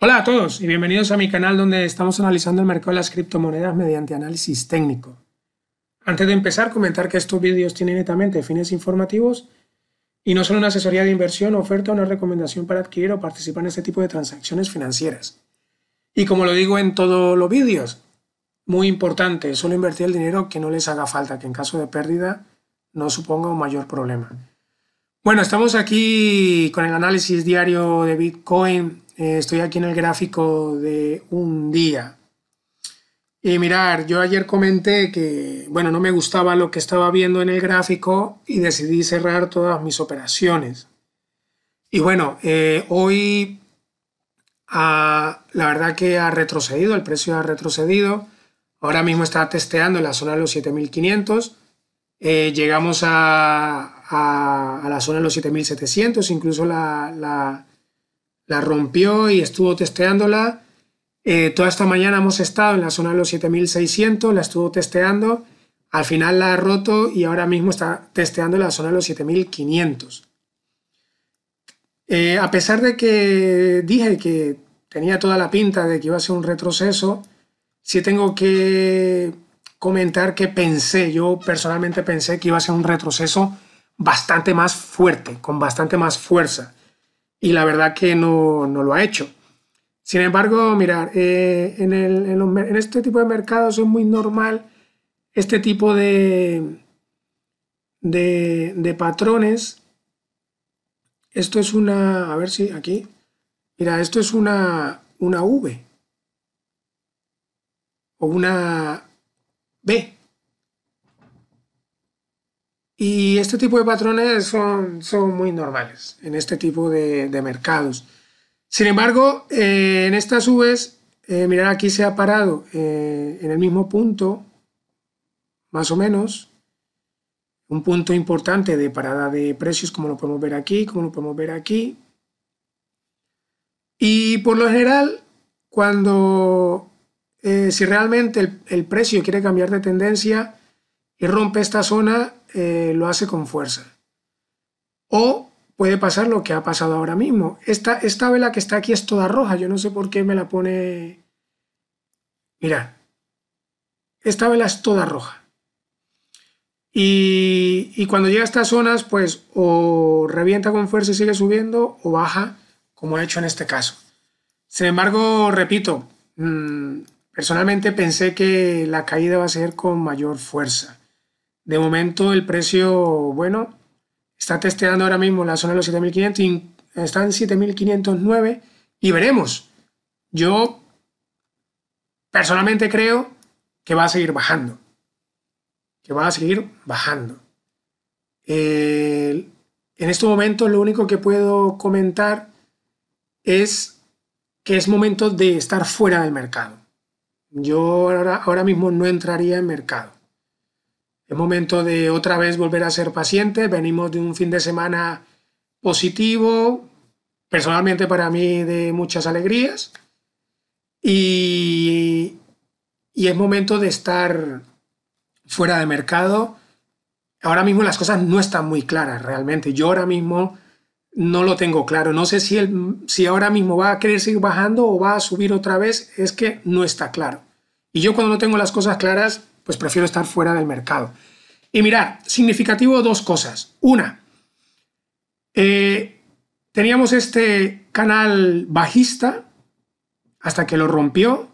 Hola a todos y bienvenidos a mi canal donde estamos analizando el mercado de las criptomonedas mediante análisis técnico. Antes de empezar, comentar que estos vídeos tienen netamente fines informativos y no son una asesoría de inversión, oferta o una recomendación para adquirir o participar en este tipo de transacciones financieras. Y como lo digo en todos los vídeos, muy importante, solo invertir el dinero que no les haga falta, que en caso de pérdida no suponga un mayor problema. Bueno, estamos aquí con el análisis diario de Bitcoin eh, estoy aquí en el gráfico de un día. Y mirar, yo ayer comenté que, bueno, no me gustaba lo que estaba viendo en el gráfico y decidí cerrar todas mis operaciones. Y bueno, eh, hoy la verdad que ha retrocedido, el precio ha retrocedido. Ahora mismo está testeando en la zona de los 7500. Eh, llegamos a, la zona de los 7700, incluso la, la rompió y estuvo testeándola. Eh, toda esta mañana hemos estado en la zona de los 7600, la estuvo testeando. Al final la ha roto y ahora mismo está testeando la zona de los 7500. Eh, a pesar de que dije que tenía toda la pinta de que iba a ser un retroceso, sí tengo que comentar que pensé, yo personalmente pensé que iba a ser un retroceso bastante más fuerte, con bastante más fuerza y la verdad que no, lo ha hecho. Sin embargo, mirar, eh, en, este tipo de mercados es muy normal este tipo de, de, de patrones. Esto es una, a ver si aquí, mira, esto es una, una V o una B. Y este tipo de patrones son, son muy normales en este tipo de, mercados. Sin embargo, eh, en estas subes, eh, mirad aquí se ha parado eh, en el mismo punto, más o menos, un punto importante de parada de precios, como lo podemos ver aquí, como lo podemos ver aquí. Y por lo general, cuando eh, si realmente el precio quiere cambiar de tendencia y rompe esta zona, eh, lo hace con fuerza. O puede pasar lo que ha pasado ahora mismo. Esta, esta vela que está aquí es toda roja, yo no sé por qué me la pone... mira esta vela es toda roja. Y, y, cuando llega a estas zonas, pues o revienta con fuerza y sigue subiendo o baja, como ha hecho en este caso. Sin embargo, repito, mm, personalmente pensé que la caída va a ser con mayor fuerza. De momento el precio, bueno, está testeando ahora mismo la zona de los 7.500, está en 7.509 y veremos. Yo personalmente creo que va a seguir bajando, que va a seguir bajando. en este momento lo único que puedo comentar es que es momento de estar fuera del mercado. Yo ahora, ahora mismo no entraría en mercado. Es momento de otra vez volver a ser paciente. Venimos de un fin de semana positivo, personalmente para mí de muchas alegrías. Y, y es momento de estar fuera de mercado. Ahora mismo las cosas no están muy claras realmente. Yo ahora mismo no lo tengo claro. No sé si, el, si ahora mismo va a querer seguir bajando o va a subir otra vez. Es que no está claro. Y yo cuando no tengo las cosas claras, pues prefiero estar fuera del mercado. Y mirad, significativo dos cosas. Una, eh, teníamos este canal bajista hasta que lo rompió,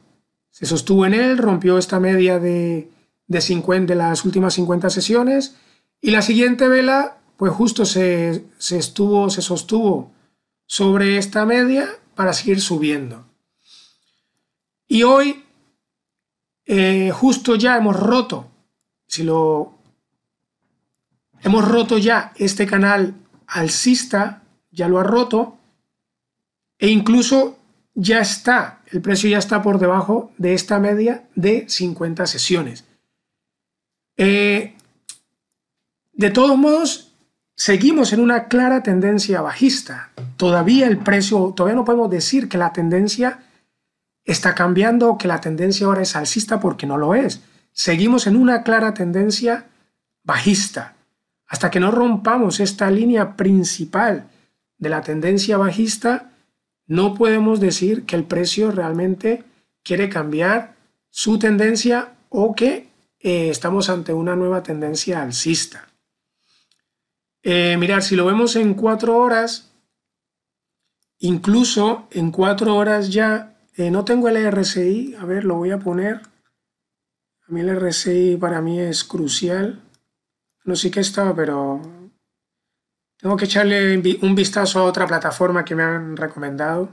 se sostuvo en él, rompió esta media de, las últimas 50 sesiones y la siguiente vela, pues justo se, se, estuvo, se sostuvo sobre esta media para seguir subiendo. Y hoy eh, justo ya hemos roto, si lo hemos roto ya este canal alcista, ya lo ha roto, e incluso ya está, el precio ya está por debajo de esta media de 50 sesiones. Eh, de todos modos, seguimos en una clara tendencia bajista. Todavía el precio, todavía no podemos decir que la tendencia está cambiando, que la tendencia ahora es alcista porque no lo es. Seguimos en una clara tendencia bajista. Hasta que no rompamos esta línea principal de la tendencia bajista, no podemos decir que el precio realmente quiere cambiar su tendencia o que eh, estamos ante una nueva tendencia alcista. Eh, mirar, si lo vemos en cuatro horas, incluso en cuatro horas ya eh, no tengo el RCI, a ver, lo voy a poner. A mí el RCI para mí es crucial. No sé qué está, pero tengo que echarle un vistazo a otra plataforma que me han recomendado.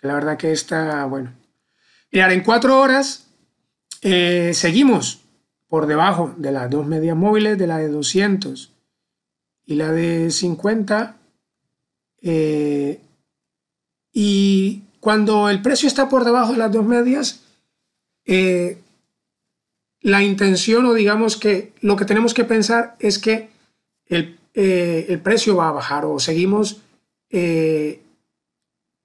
La verdad que está, bueno. Mirar, en cuatro horas eh, seguimos por debajo de las dos medias móviles, de la de 200 y la de 50. Eh, y cuando el precio está por debajo de las dos medias, eh, la intención o digamos que lo que tenemos que pensar es que el, eh, precio va a bajar o seguimos eh,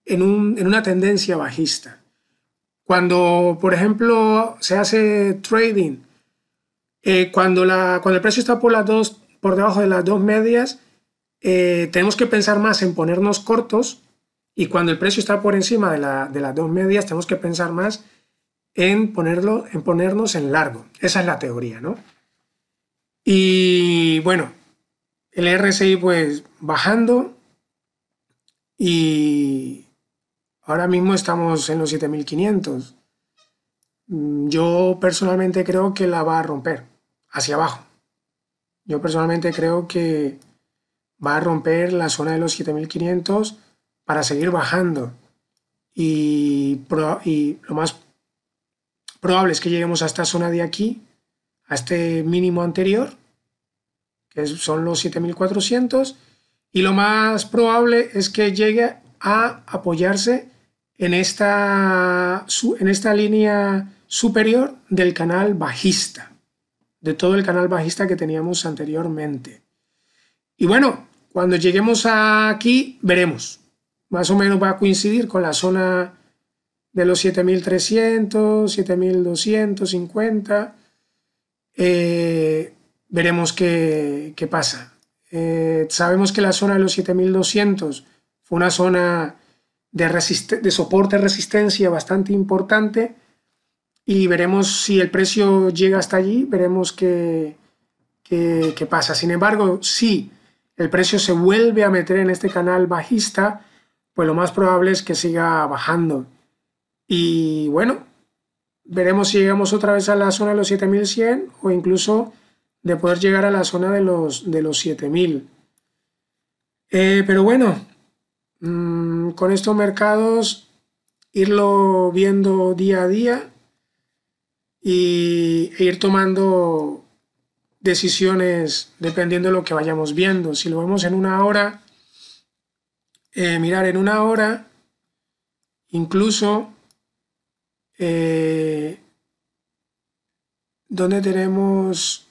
en, una tendencia bajista. Cuando, por ejemplo, se hace trading, cuando, el precio está por, debajo de las dos medias, tenemos que pensar más en ponernos cortos y cuando el precio está por encima de, las dos medias, tenemos que pensar más en, ponerlo, en ponernos en largo. Esa es la teoría, ¿no? Y bueno, el RSI pues bajando y ahora mismo estamos en los 7500. Mm, yo personalmente creo que la va a romper hacia abajo. Yo personalmente creo que va a romper la zona de los 7500 para seguir bajando. Y, lo más probable es que lleguemos a esta zona de aquí, a este mínimo anterior, que son los 7400, y lo más probable es que llegue a apoyarse en esta, en esta línea superior del canal bajista, de todo el canal bajista que teníamos anteriormente. Y bueno, cuando lleguemos aquí, veremos más o menos va a coincidir con la zona de los 7300, 7250. Eh, veremos qué, pasa. Eh, sabemos que la zona de los 7200 fue una zona de, de soporte-resistencia bastante importante y veremos si el precio llega hasta allí, veremos qué, qué, qué pasa. Sin embargo, si el precio se vuelve a meter en este canal bajista, pues lo más probable es que siga bajando. Y bueno, veremos si llegamos otra vez a la zona de los 7100 o incluso de poder llegar a la zona de los, de los 7000. Eh, pero bueno, mm, con estos mercados irlo viendo día a día y, e ir tomando decisiones dependiendo de lo que vayamos viendo. Si lo vemos en una hora, eh, mirar en una hora, incluso eh, ¿dónde donde tenemos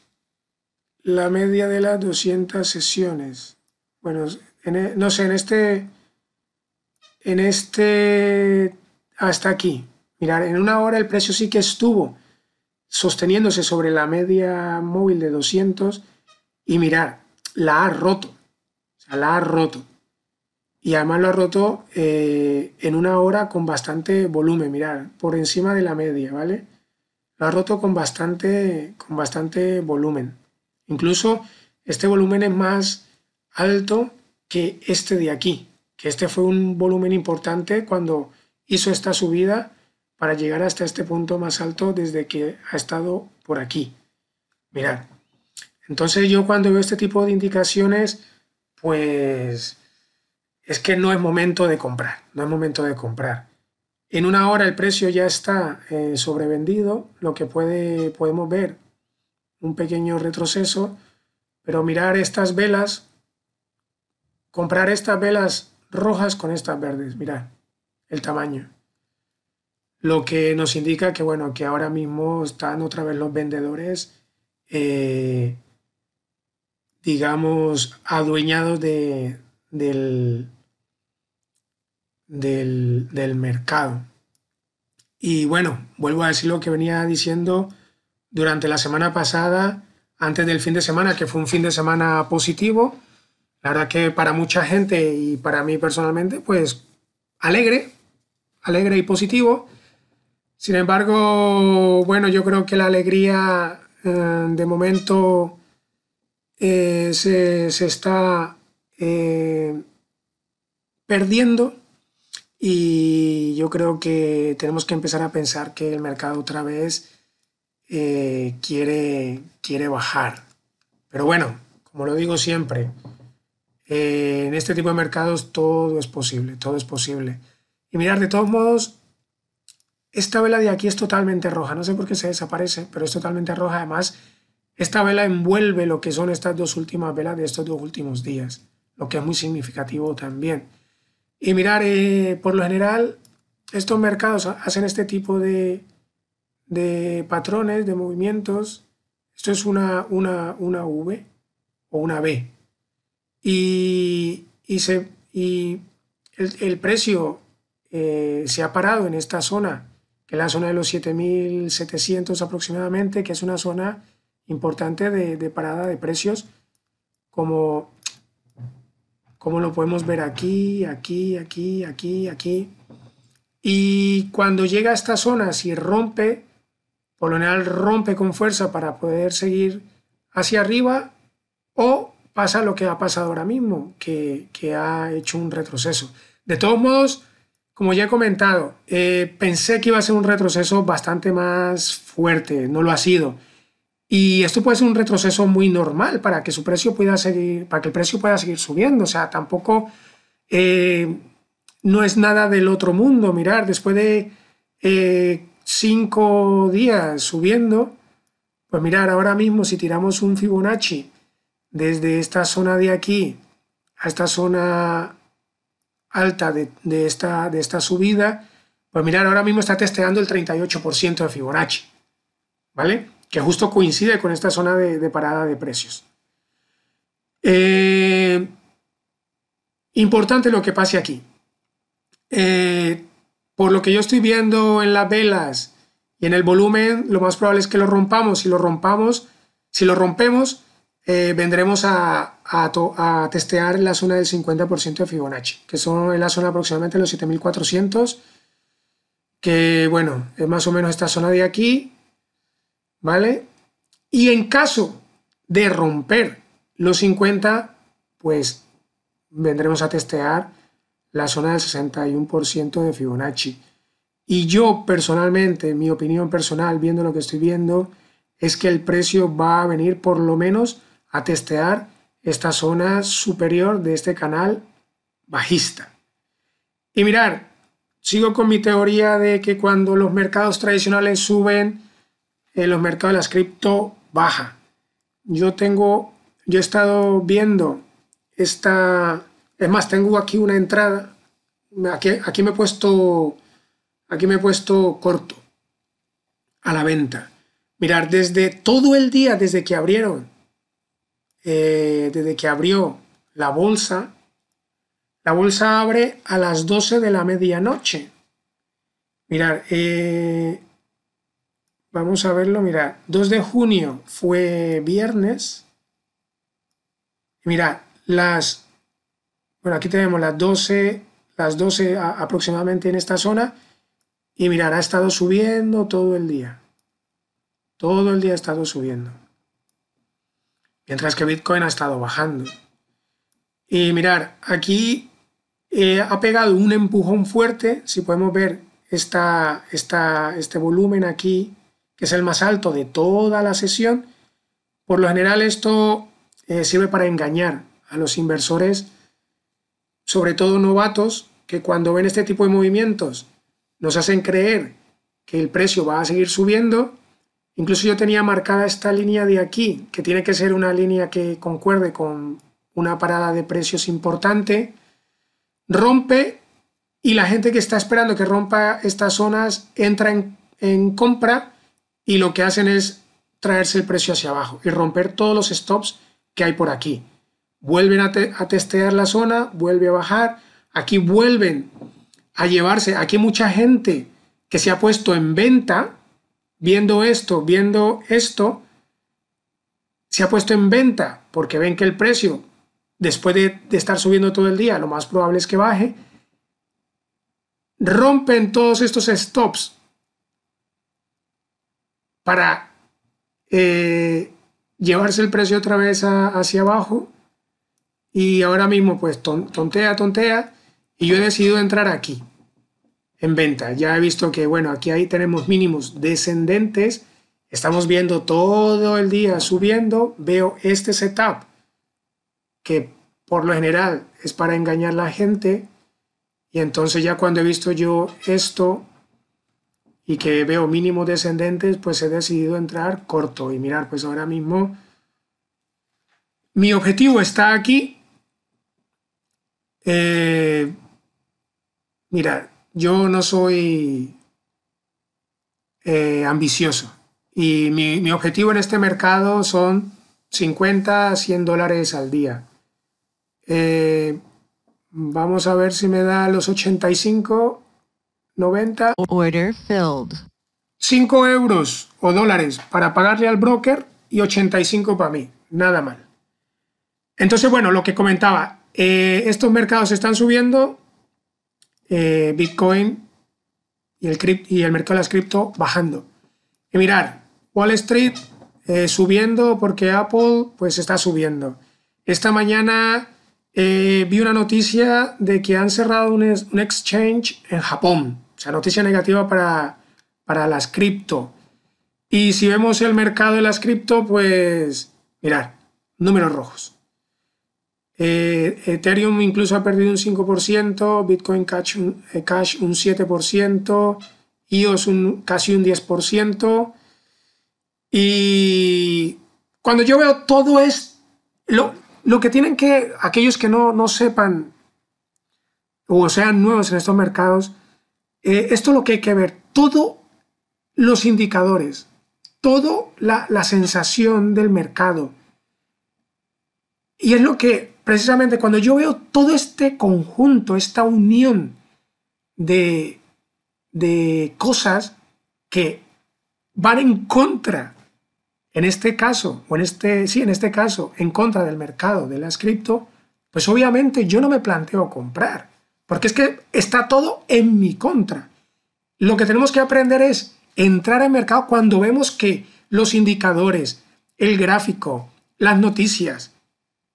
la media de las 200 sesiones. Bueno, e, no sé, en este, en este, hasta aquí. Mirar, en una hora el precio sí que estuvo sosteniéndose sobre la media móvil de 200 y mirar, la ha roto, o sea, la ha roto y además lo ha roto eh, en una hora con bastante volumen, mirar, por encima de la media, ¿vale? Lo ha roto con bastante, con bastante volumen. Incluso este volumen es más alto que este de aquí, que este fue un volumen importante cuando hizo esta subida para llegar hasta este punto más alto desde que ha estado por aquí. Mirad. Entonces yo cuando veo este tipo de indicaciones, pues es que no es momento de comprar, no es momento de comprar. En una hora el precio ya está eh, sobrevendido, lo que puede, podemos ver un pequeño retroceso, pero mirar estas velas, comprar estas velas rojas con estas verdes, mirar el tamaño. Lo que nos indica que, bueno, que ahora mismo están otra vez los vendedores, eh, digamos, adueñados de, del, del, mercado. Y bueno, vuelvo a decir lo que venía diciendo durante la semana pasada, antes del fin de semana, que fue un fin de semana positivo. La verdad que para mucha gente y para mí personalmente, pues alegre, alegre y positivo. Sin embargo, bueno, yo creo que la alegría eh, de momento eh, se, está eh, perdiendo y yo creo que tenemos que empezar a pensar que el mercado otra vez eh, quiere, quiere bajar. Pero bueno, como lo digo siempre, eh, en este tipo de mercados todo es posible, todo es posible. Y mirar, de todos modos, esta vela de aquí es totalmente roja. No sé por qué se desaparece, pero es totalmente roja. Además, esta vela envuelve lo que son estas dos últimas velas de estos dos últimos días, lo que es muy significativo también. Y mirar, eh, por lo general, estos mercados hacen este tipo de, patrones, de movimientos. Esto es una, una, una V o una B. Y, se, y el, precio eh, se ha parado en esta zona, que es la zona de los 7.700 aproximadamente, que es una zona importante de, de parada de precios como como lo podemos ver aquí, aquí, aquí, aquí, aquí. Y cuando llega a esta zona, si rompe, por rompe con fuerza para poder seguir hacia arriba, o pasa lo que ha pasado ahora mismo, que, ha hecho un retroceso. De todos modos, como ya he comentado, eh, pensé que iba a ser un retroceso bastante más fuerte, no lo ha sido. Y esto puede ser un retroceso muy normal para que su precio pueda seguir, para que el precio pueda seguir subiendo. O sea, tampoco eh, no es nada del otro mundo. Mirar, después de eh, cinco días subiendo, pues mirar, ahora mismo si tiramos un Fibonacci desde esta zona de aquí a esta zona alta de, de esta, de esta subida, pues mirar, ahora mismo está testeando el 38% de Fibonacci. ¿Vale? que justo coincide con esta zona de, parada de precios. Eh, importante lo que pase aquí. Eh, por lo que yo estoy viendo en las velas y en el volumen, lo más probable es que lo rompamos. Si lo rompamos, si lo rompemos, eh, vendremos a, a, testear la zona del 50% de Fibonacci, que son en la zona aproximadamente de los 7400, que bueno, es más o menos esta zona de aquí, ¿vale? Y en caso de romper los 50, pues vendremos a testear la zona del 61% de Fibonacci. Y yo personalmente, mi opinión personal, viendo lo que estoy viendo, es que el precio va a venir por lo menos a testear esta zona superior de este canal bajista. Y mirar, sigo con mi teoría de que cuando los mercados tradicionales suben, en los mercados de las cripto baja. Yo tengo, yo he estado viendo esta, es más, tengo aquí una entrada, aquí, aquí me he puesto, aquí me he puesto corto a la venta. Mirar, desde todo el día, desde que abrieron, eh, desde que abrió la bolsa, la bolsa abre a las 12 de la medianoche. Mirar, eh, Vamos a verlo, mira, 2 de junio fue viernes. Mira, las, bueno, aquí tenemos las 12, las 12 aproximadamente en esta zona. Y mirar, ha estado subiendo todo el día. Todo el día ha estado subiendo. Mientras que Bitcoin ha estado bajando. Y mirar, aquí eh, ha pegado un empujón fuerte. Si podemos ver este volumen aquí, que es el más alto de toda la sesión. Por lo general esto eh, sirve para engañar a los inversores, sobre todo novatos, que cuando ven este tipo de movimientos nos hacen creer que el precio va a seguir subiendo. Incluso yo tenía marcada esta línea de aquí, que tiene que ser una línea que concuerde con una parada de precios importante. Rompe y la gente que está esperando que rompa estas zonas entra en compra y lo que hacen es traerse el precio hacia abajo y romper todos los stops que hay por aquí. Vuelven a, testear la zona, vuelve a bajar, aquí vuelven a llevarse, aquí mucha gente que se ha puesto en venta, viendo esto, viendo esto, se ha puesto en venta porque ven que el precio, después de, estar subiendo todo el día, lo más probable es que baje, rompen todos estos stops para eh, llevarse el precio otra vez hacia abajo. Y ahora mismo, pues tontea, tontea. Y yo he decidido entrar aquí, en venta. Ya he visto que, bueno, aquí ahí tenemos mínimos descendentes. Estamos viendo todo el día subiendo. Veo este setup que por lo general es para engañar a la gente. Y entonces ya cuando he visto yo esto, y que veo mínimos descendentes, pues he decidido entrar corto y mirar, pues ahora mismo mi objetivo está aquí. Eh, mira, yo no soy eh, ambicioso y mi, objetivo en este mercado son 50 a 100 dólares al día. Eh, vamos a ver si me da los 85 90 Order 5 euros o dólares para pagarle al broker y 85 para mí. Nada mal. Entonces, bueno, lo que comentaba, eh, estos mercados están subiendo, eh, Bitcoin y el, cripto, y el mercado de las cripto bajando. Y mirar, Wall Street eh, subiendo porque Apple pues está subiendo. Esta mañana vi una noticia de que han cerrado un exchange en Japón o sea, noticia negativa para, para las cripto. Y si vemos el mercado de las cripto, pues mirar, números rojos. Eh, Ethereum incluso ha perdido un 5%, Bitcoin Cash un, 7%, eh, EOS un, casi un 10%. Y cuando yo veo todo es lo, que tienen que, aquellos que no, no sepan o sean nuevos en estos mercados, eh, esto es lo que hay que ver, todos los indicadores, toda la, sensación del mercado. Y es lo que precisamente cuando yo veo todo este conjunto, esta unión de, de cosas que van en contra, en este caso, o en este, sí, en este caso, en contra del mercado de las cripto, pues obviamente yo no me planteo comprar. Porque es que está todo en mi contra. Lo que tenemos que aprender es entrar al mercado cuando vemos que los indicadores, el gráfico, las noticias,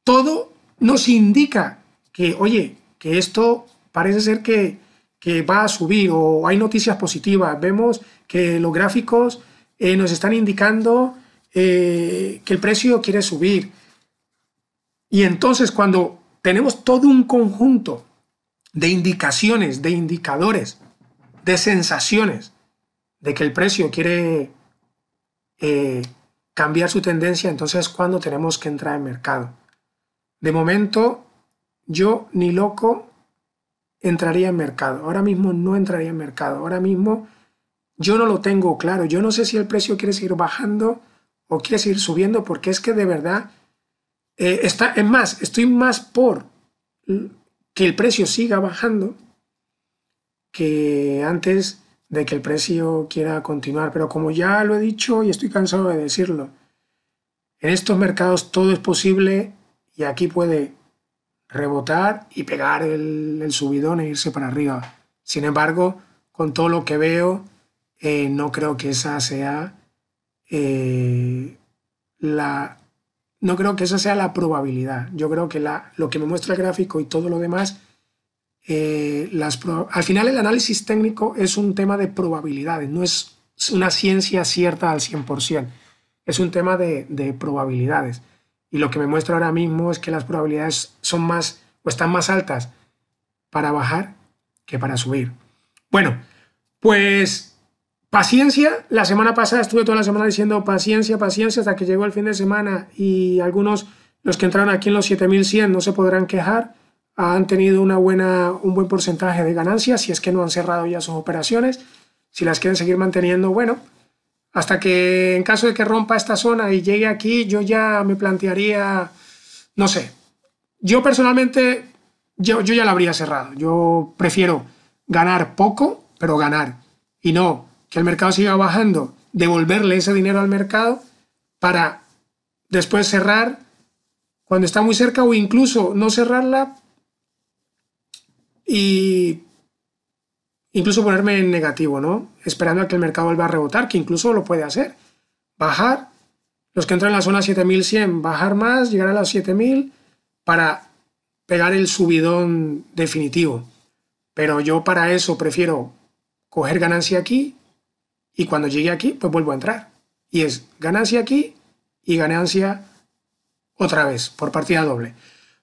todo nos indica que, oye, que esto parece ser que, va a subir o hay noticias positivas. Vemos que los gráficos eh, nos están indicando eh, que el precio quiere subir. Y entonces cuando tenemos todo un conjunto de indicaciones, de indicadores, de sensaciones de que el precio quiere eh, cambiar su tendencia, entonces cuando tenemos que entrar en mercado? De momento, yo ni loco entraría en mercado. Ahora mismo no entraría en mercado. Ahora mismo yo no lo tengo claro. Yo no sé si el precio quiere seguir bajando o quiere seguir subiendo, porque es que de verdad eh, está, es más, estoy más por que el precio siga bajando que antes de que el precio quiera continuar. Pero como ya lo he dicho y estoy cansado de decirlo, en estos mercados todo es posible y aquí puede rebotar y pegar el, subidón e irse para arriba. Sin embargo, con todo lo que veo, eh, no creo que esa sea eh, la, no creo que esa sea la probabilidad. Yo creo que la, lo que me muestra el gráfico y todo lo demás, eh, las al final el análisis técnico es un tema de probabilidades, no es una ciencia cierta al 100%, es un tema de, de probabilidades. Y lo que me muestra ahora mismo es que las probabilidades son más o están más altas para bajar que para subir. Bueno, pues Paciencia, la semana pasada estuve toda la semana diciendo paciencia, paciencia, hasta que llegó el fin de semana y algunos, los que entraron aquí en los 7100, no se podrán quejar, han tenido una buena, un buen porcentaje de ganancias, si es que no han cerrado ya sus operaciones, si las quieren seguir manteniendo, bueno, hasta que en caso de que rompa esta zona y llegue aquí, yo ya me plantearía, no sé, yo personalmente, yo, yo ya la habría cerrado, yo prefiero ganar poco, pero ganar, y no que el mercado siga bajando, devolverle ese dinero al mercado para después cerrar cuando está muy cerca o incluso no cerrarla y incluso ponerme en negativo, ¿no? Esperando a que el mercado vuelva a rebotar, que incluso lo puede hacer. Bajar, los que entran en la zona 7100, bajar más, llegar a las 7000 para pegar el subidón definitivo. Pero yo para eso prefiero coger ganancia aquí, y cuando llegue aquí, pues vuelvo a entrar. Y es ganancia aquí y ganancia otra vez, por partida doble.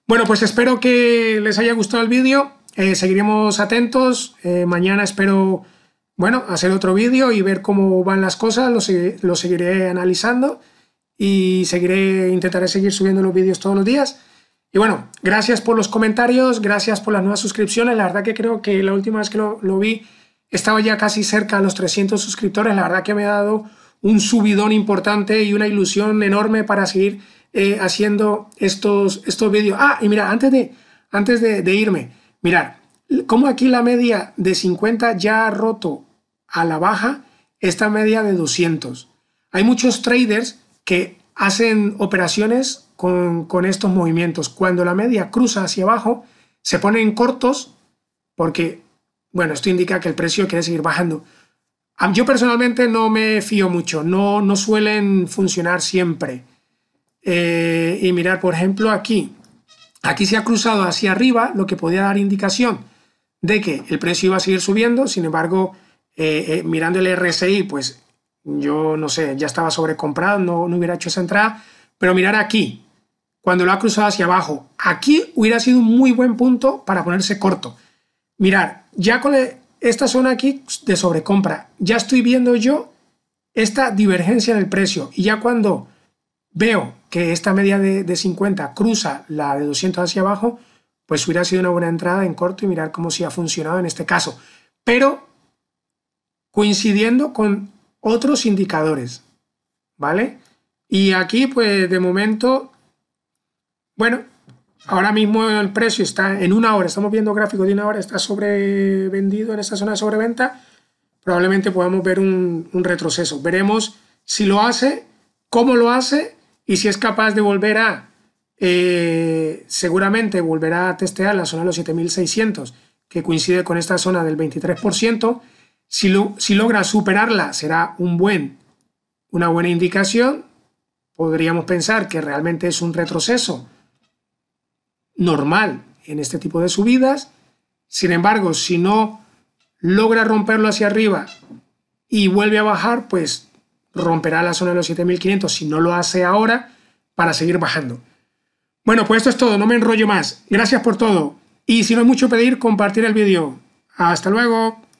Bueno, pues espero que les haya gustado el vídeo. Eh, seguiremos atentos. Eh, mañana espero, bueno, hacer otro vídeo y ver cómo van las cosas. Lo, seguiré, analizando y seguiré, intentaré seguir subiendo los vídeos todos los días. Y bueno, gracias por los comentarios, gracias por las nuevas suscripciones. La verdad que creo que la última vez que lo vi estaba ya casi cerca de los 300 suscriptores, la verdad que me ha dado un subidón importante y una ilusión enorme para seguir eh, haciendo estos, estos vídeos. Ah, y mira, antes de, antes de, irme, mirar, como aquí la media de 50 ya ha roto a la baja esta media de 200. Hay muchos traders que hacen operaciones con, con estos movimientos. Cuando la media cruza hacia abajo, se ponen cortos porque bueno, esto indica que el precio quiere seguir bajando. Yo personalmente no me fío mucho, no, no suelen funcionar siempre. Eh, y mirar, por ejemplo, aquí, aquí se ha cruzado hacia arriba, lo que podía dar indicación de que el precio iba a seguir subiendo, sin embargo, eh, eh, mirando el RSI, pues yo no sé, ya estaba sobrecomprado, no, no hubiera hecho esa entrada, pero mirar aquí, cuando lo ha cruzado hacia abajo, aquí hubiera sido un muy buen punto para ponerse corto mirar, ya con e, esta zona aquí de sobrecompra, ya estoy viendo yo esta divergencia en el precio y ya cuando veo que esta media de, de 50 cruza la de 200 hacia abajo, pues hubiera sido una buena entrada en corto y mirar cómo sí ha funcionado en este caso. Pero coincidiendo con otros indicadores, ¿vale? Y aquí, pues de momento, bueno, Ahora mismo el precio está en una hora, estamos viendo gráficos de una hora, está sobrevendido en esta zona de sobreventa. Probablemente podamos ver un, retroceso. Veremos si lo hace, cómo lo hace y si es capaz de volver a, eh, seguramente volverá a testear la zona de los 7600, que coincide con esta zona del 23%. Si, lo, si logra superarla, será un buen, una buena indicación. Podríamos pensar que realmente es un retroceso normal en este tipo de subidas. Sin embargo, si no logra romperlo hacia arriba y vuelve a bajar, pues romperá la zona de los 7500 si no lo hace ahora para seguir bajando. Bueno, pues esto es todo, no me enrollo más. Gracias por todo. Y si no es mucho pedir, compartir el vídeo. Hasta luego.